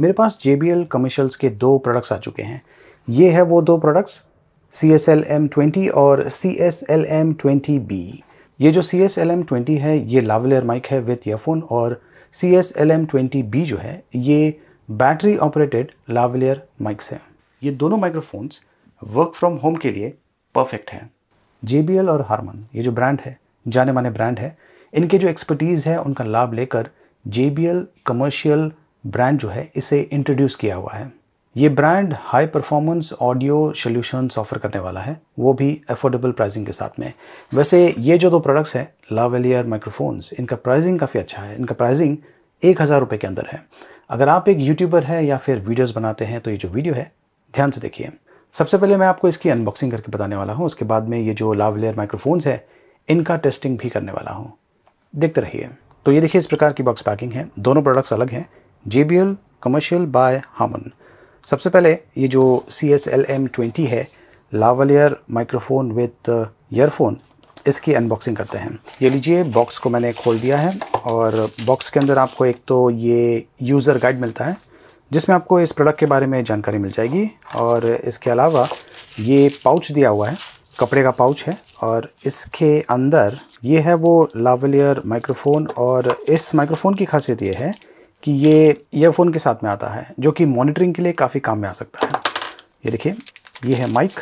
मेरे पास J B L commercials के दो प्रोडक्ट्स आ चुके हैं ये है वो दो products C S L M twenty और C S L M twenty B ये जो C S L M twenty है ये लावलेयर माइक है विथ ईयरफोन और C S L M twenty B जो है ये बैटरी ऑपरेटेड लावलेयर माइक्स हैं ये दोनों माइक्रोफोन्स वर्क फ्रॉम होम के लिए परफेक्ट हैं जे बी एल और हारमन ये जो ब्रांड है जाने माने ब्रांड है इनके जो एक्सपर्टीज़ है उनका लाभ लेकर J B L commercial brand जो है इसे इंट्रोड्यूस किया हुआ है ये brand high performance audio solutions offer करने वाला है वो भी अफोर्डेबल प्राइसिंग के साथ में वैसे ये जो दो प्रोडक्ट्स हैं लावेलियर माइक्रोफोन्स इनका प्राइसिंग काफ़ी अच्छा है इनका प्राइसिंग एक हज़ार रुपये के अंदर है अगर आप एक यूट्यूबर है या फिर वीडियोज़ बनाते हैं तो ये जो वीडियो है ध्यान से देखिए सबसे पहले मैं आपको इसकी अनबॉक्सिंग करके बताने वाला हूँ उसके बाद में ये जो एलियर माइक्रोफोन्स है इनका टेस्टिंग भी करने वाला हूँ देखते रहिए तो ये देखिए इस प्रकार की बॉक्स पैकिंग है दोनों प्रोडक्ट्स अलग हैं J B L commercial by Harman सबसे पहले ये जो C S L M twenty है लावलियर माइक्रोफोन विथ ईयरफोन इसकी अनबॉक्सिंग करते हैं ये लीजिए बॉक्स को मैंने खोल दिया है और बॉक्स के अंदर आपको एक तो ये यूज़र गाइड मिलता है जिसमें आपको इस प्रोडक्ट के बारे में जानकारी मिल जाएगी और इसके अलावा ये पाउच दिया हुआ है कपड़े का पाउच है और इसके अंदर ये है वो लावलियर माइक्रोफोन और इस माइक्रोफोन की खासियत ये है कि ये ईयरफोन के साथ में आता है जो कि मॉनिटरिंग के लिए काफ़ी काम में आ सकता है ये देखिए ये है माइक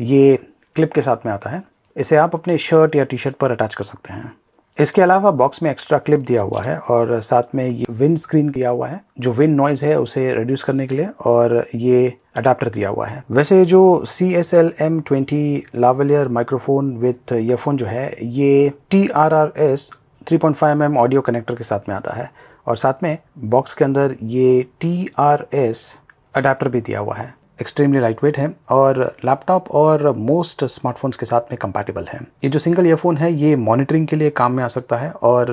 ये क्लिप के साथ में आता है इसे आप अपने शर्ट या टी शर्ट पर अटैच कर सकते हैं इसके अलावा बॉक्स में एक्स्ट्रा क्लिप दिया हुआ है और साथ में ये विंड स्क्रीन दिया हुआ है जो विंड नॉइज़ है उसे रिड्यूस करने के लिए और ये अडाप्टर दिया हुआ है वैसे जो C S L M twenty lavalier microphone with earphone जो है ये T R R S three point five M audio connector के साथ में आता है और साथ में बॉक्स के अंदर ये टी आर एस अडाप्टर भी दिया हुआ है एक्सट्रीमली लाइट वेट है और लैपटॉप और मोस्ट स्मार्टफोन्स के साथ में कंपैटिबल है ये जो सिंगल ईयरफोन है ये मॉनिटरिंग के लिए काम में आ सकता है और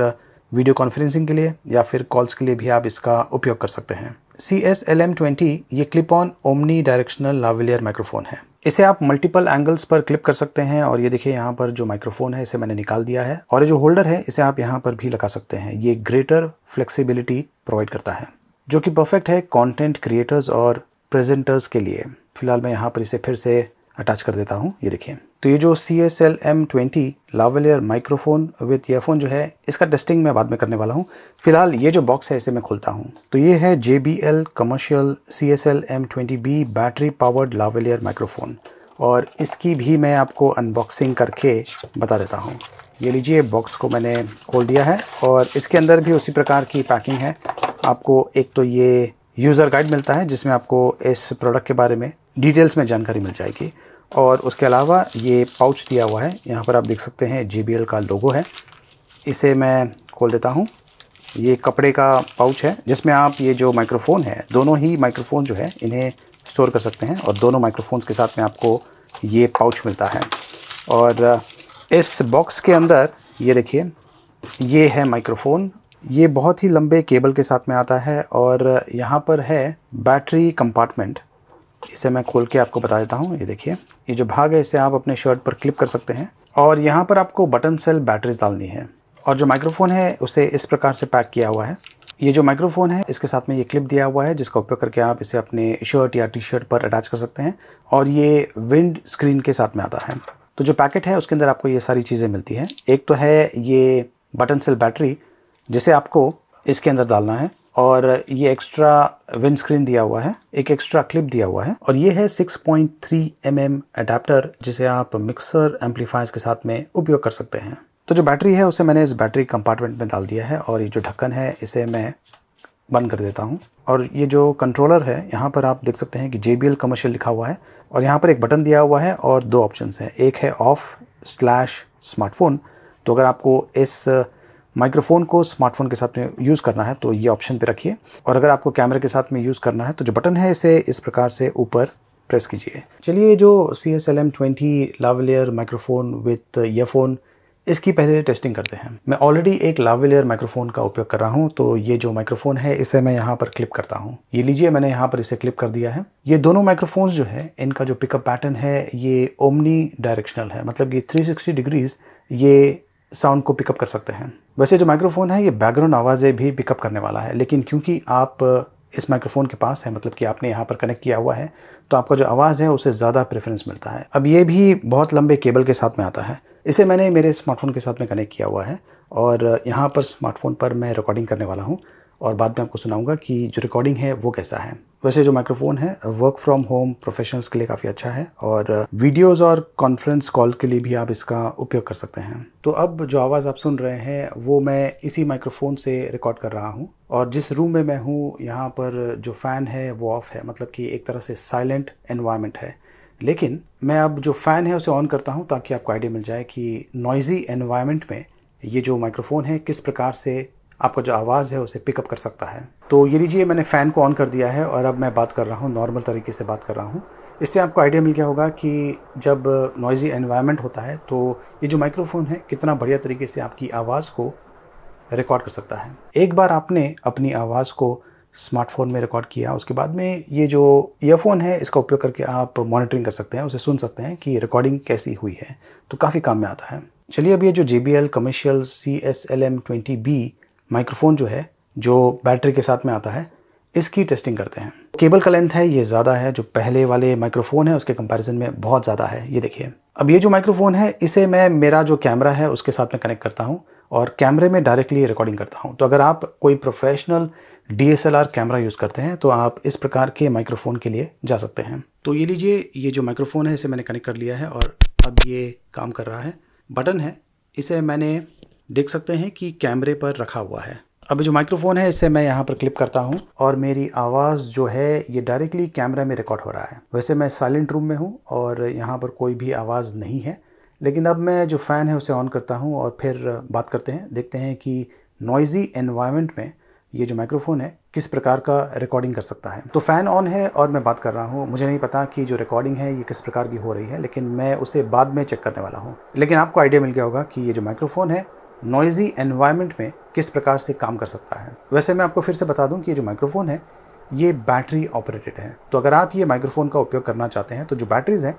वीडियो कॉन्फ्रेंसिंग के लिए या फिर कॉल्स के लिए भी आप इसका उपयोग कर सकते हैं C S L M twenty ये clip on omnidirectional lavalier microphone है इसे आप मल्टीपल एंगल्स पर क्लिप कर सकते हैं और ये देखिए यहाँ पर जो माइक्रोफोन है इसे मैंने निकाल दिया है और ये जो होल्डर है इसे आप यहाँ पर भी लगा सकते हैं ये ग्रेटर फ्लेक्सिबिलिटी प्रोवाइड करता है जो कि परफेक्ट है कंटेंट क्रिएटर्स और प्रेजेंटर्स के लिए फिलहाल मैं यहाँ पर इसे फिर से अटैच कर देता हूँ ये देखिए तो ये जो C S L M twenty lavalier microphone with earphone जो है इसका टेस्टिंग मैं बाद में करने वाला हूँ फिलहाल ये जो बॉक्स है इसे मैं खोलता हूँ तो ये है J B L commercial C S L M twenty B battery powered lavalier microphone और इसकी भी मैं आपको अनबॉक्सिंग करके बता देता हूँ ये लीजिए बॉक्स को मैंने खोल दिया है और इसके अंदर भी उसी प्रकार की पैकिंग है आपको एक तो ये यूज़र गाइड मिलता है जिसमें आपको इस प्रोडक्ट के बारे में डिटेल्स में जानकारी मिल जाएगी और उसके अलावा ये पाउच दिया हुआ है यहाँ पर आप देख सकते हैं जी का लोगो है इसे मैं खोल देता हूँ ये कपड़े का पाउच है जिसमें आप ये जो माइक्रोफ़ोन है दोनों ही माइक्रोफ़ोन जो है इन्हें स्टोर कर सकते हैं और दोनों माइक्रोफोन्स के साथ में आपको ये पाउच मिलता है और इस बॉक्स के अंदर ये देखिए ये है माइक्रोफोन ये बहुत ही लंबे केबल के साथ में आता है और यहाँ पर है बैटरी कंपार्टमेंट इसे मैं खोल के आपको बता देता हूँ ये देखिए ये जो भाग है इसे आप अपने शर्ट पर क्लिप कर सकते हैं और यहाँ पर आपको बटन सेल बैटरीज डालनी है और जो माइक्रोफोन है उसे इस प्रकार से पैक किया हुआ है ये जो माइक्रोफोन है इसके साथ में ये क्लिप दिया हुआ है जिसका उपयोग करके आप इसे अपने शर्ट या टी शर्ट पर अटैच कर सकते हैं और ये विंड स्क्रीन के साथ में आता है तो जो पैकेट है उसके अंदर आपको ये सारी चीज़ें मिलती हैं एक तो है ये बटन सेल बैटरी जिसे आपको इसके अंदर डालना है और ये एक्स्ट्रा विंड स्क्रीन दिया हुआ है एक एक्स्ट्रा क्लिप दिया हुआ है और ये है 6.3 पॉइंट mm अडेप्टर जिसे आप मिक्सर एम्पलीफायर्स के साथ में उपयोग कर सकते हैं तो जो बैटरी है उसे मैंने इस बैटरी कंपार्टमेंट में डाल दिया है और ये जो ढक्कन है इसे मैं बंद कर देता हूँ और ये जो कंट्रोलर है यहाँ पर आप देख सकते हैं कि जे कमर्शियल लिखा हुआ है और यहाँ पर एक बटन दिया हुआ है और दो ऑप्शन हैं एक है ऑफ स्लैश स्मार्टफोन तो अगर आपको इस माइक्रोफोन को स्मार्टफोन के साथ में यूज़ करना है तो ये ऑप्शन पे रखिए और अगर आपको कैमरे के साथ में यूज़ करना है तो जो बटन है इसे इस प्रकार से ऊपर प्रेस कीजिए चलिए जो C S L M twenty lavalier microphone with earphone इसकी पहले टेस्टिंग करते हैं मैं ऑलरेडी एक लावलेयर माइक्रोफोन का उपयोग कर रहा हूँ तो ये जो माइक्रोफोन है इसे मैं यहाँ पर क्लिप करता हूँ ये लीजिए मैंने यहाँ पर इसे क्लिप कर दिया है ये दोनों माइक्रोफोन्स जो है इनका जो पिकअप पैटर्न है ये ओमनी डायरेक्शनल है मतलब कि सिक्सटी डिग्रीज ये साउंड को पिकअप कर सकते हैं वैसे जो माइक्रोफ़ोन है ये बैकग्राउंड आवाज़ें भी पिकअप करने वाला है लेकिन क्योंकि आप इस माइक्रोफ़ोन के पास है मतलब कि आपने यहाँ पर कनेक्ट किया हुआ है तो आपका जो आवाज़ है उसे ज़्यादा प्रेफरेंस मिलता है अब ये भी बहुत लंबे केबल के साथ में आता है इसे मैंने मेरे स्मार्टफोन के साथ में कनेक्ट किया हुआ है और यहाँ पर स्मार्टफोन पर मैं रिकॉर्डिंग करने वाला हूँ और बाद में आपको सुनाऊंगा कि जो रिकॉर्डिंग है वो कैसा है वैसे जो माइक्रोफोन है वर्क फ्रॉम होम प्रोफेशनल्स के लिए काफ़ी अच्छा है और वीडियोस और कॉन्फ्रेंस कॉल के लिए भी आप इसका उपयोग कर सकते हैं तो अब जो आवाज़ आप सुन रहे हैं वो मैं इसी माइक्रोफोन से रिकॉर्ड कर रहा हूँ और जिस रूम में मैं हूँ यहाँ पर जो फ़ैन है वो ऑफ है मतलब कि एक तरह से साइलेंट एनवायरमेंट है लेकिन मैं अब जो फ़ैन है उसे ऑन करता हूँ ताकि आपको आइडिया मिल जाए कि नॉइज़ी एनवायरमेंट में ये जो माइक्रोफोन है किस प्रकार से आपका जो आवाज़ है उसे पिकअप कर सकता है तो ये लीजिए मैंने फ़ैन को ऑन कर दिया है और अब मैं बात कर रहा हूँ नॉर्मल तरीके से बात कर रहा हूँ इससे आपको आइडिया मिल गया होगा कि जब नॉइज़ी एनवायरनमेंट होता है तो ये जो माइक्रोफोन है कितना बढ़िया तरीके से आपकी आवाज़ को रिकॉर्ड कर सकता है एक बार आपने अपनी आवाज़ को स्मार्टफोन में रिकॉर्ड किया उसके बाद में ये जो ईयरफोन है इसका उपयोग करके आप मॉनिटरिंग कर सकते हैं उसे सुन सकते हैं कि रिकॉर्डिंग कैसी हुई है तो काफ़ी काम में आता है चलिए अब ये जो J B L commercial C S L M twenty B microphone जो है जो बैटरी के साथ में आता है इसकी टेस्टिंग करते हैं केबल का लेंथ है ये ज़्यादा है जो पहले वाले माइक्रोफोन है उसके कंपैरिजन में बहुत ज़्यादा है ये देखिए अब ये जो माइक्रोफोन है इसे मैं मेरा जो कैमरा है उसके साथ में कनेक्ट करता हूँ और कैमरे में डायरेक्टली रिकॉर्डिंग करता हूँ तो अगर आप कोई प्रोफेशनल डी कैमरा यूज़ करते हैं तो आप इस प्रकार के माइक्रोफोन के लिए जा सकते हैं तो ये लीजिए ये जो माइक्रोफोन है इसे मैंने कनेक्ट कर लिया है और अब ये काम कर रहा है बटन है इसे मैंने देख सकते हैं कि कैमरे पर रखा हुआ है अभी जो माइक्रोफोन है इसे मैं यहाँ पर क्लिप करता हूँ और मेरी आवाज़ जो है ये डायरेक्टली कैमरा में रिकॉर्ड हो रहा है वैसे मैं साइलेंट रूम में हूँ और यहाँ पर कोई भी आवाज़ नहीं है लेकिन अब मैं जो फ़ैन है उसे ऑन करता हूँ और फिर बात करते हैं देखते हैं कि नॉइज़ी एनवायरमेंट में ये जो माइक्रोफोन है किस प्रकार का रिकॉर्डिंग कर सकता है तो फ़ैन ऑन है और मैं बात कर रहा हूँ मुझे नहीं पता कि जो रिकॉर्डिंग है ये किस प्रकार की हो रही है लेकिन मैं उसे बाद में चेक करने वाला हूँ लेकिन आपको आइडिया मिल गया होगा कि ये जो माइक्रोफोन है नॉइज़ी एनवायरनमेंट में किस प्रकार से काम कर सकता है वैसे मैं आपको फिर से बता दूं कि ये जो माइक्रोफोन है ये बैटरी ऑपरेटेड है तो अगर आप ये माइक्रोफोन का उपयोग करना चाहते हैं तो जो बैटरीज़ हैं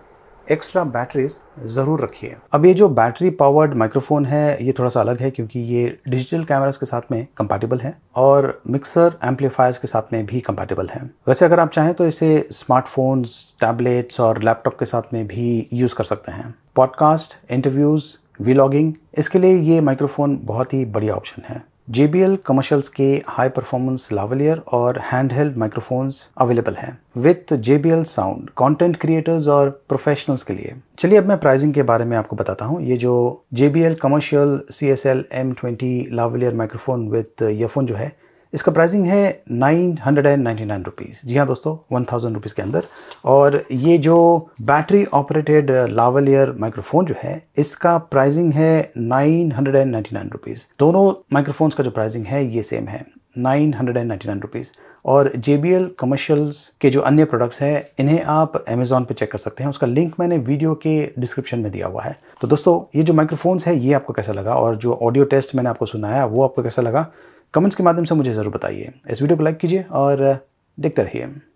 एक्स्ट्रा बैटरीज ज़रूर रखिए अब ये जो बैटरी पावर्ड माइक्रोफोन है ये थोड़ा सा अलग है क्योंकि ये डिजिटल कैमराज के साथ में कंपैटिबल है और मिक्सर एम्पलीफायर्स के साथ में भी कंपैटिबल है वैसे अगर आप चाहें तो इसे स्मार्टफोन्स टैबलेट्स और लैपटॉप के साथ में भी यूज़ कर सकते हैं पॉडकास्ट इंटरव्यूज़ वीलॉगिंग इसके लिए ये माइक्रोफोन बहुत ही बढ़िया ऑप्शन है जे बी एल कमर्शल्स के हाई परफॉर्मेंस लावलियर और हैंड हेल्ड माइक्रोफोन्स अवेलेबल हैं with J B L sound content creators और प्रोफेशनल्स के लिए चलिए अब मैं प्राइसिंग के बारे में आपको बताता हूँ ये जो J B L commercial C S L M twenty lavalier microphone with earphone जो है इसका प्राइसिंग है nine hundred and ninety nine rupees जी हाँ दोस्तों वन थाउजेंड रुपीज़ के अंदर और ये जो बैटरी ऑपरेटेड लावलियर माइक्रोफोन जो है इसका प्राइसिंग है nine hundred and ninety nine rupees दोनों माइक्रोफोन्स का जो प्राइसिंग है ये सेम है nine hundred and ninety nine rupees और जे बी एल कमर्शियल्स के जो अन्य प्रोडक्ट्स हैं इन्हें आप अमेज़ॉन पे चेक कर सकते हैं उसका लिंक मैंने वीडियो के डिस्क्रिप्शन में दिया हुआ है तो दोस्तों ये जो माइक्रोफोन्स है ये आपको कैसा लगा और जो ऑडियो टेस्ट मैंने आपको सुनाया वो आपको कैसा लगा कमेंट्स के माध्यम से मुझे ज़रूर बताइए इस वीडियो को लाइक कीजिए और देखते रहिए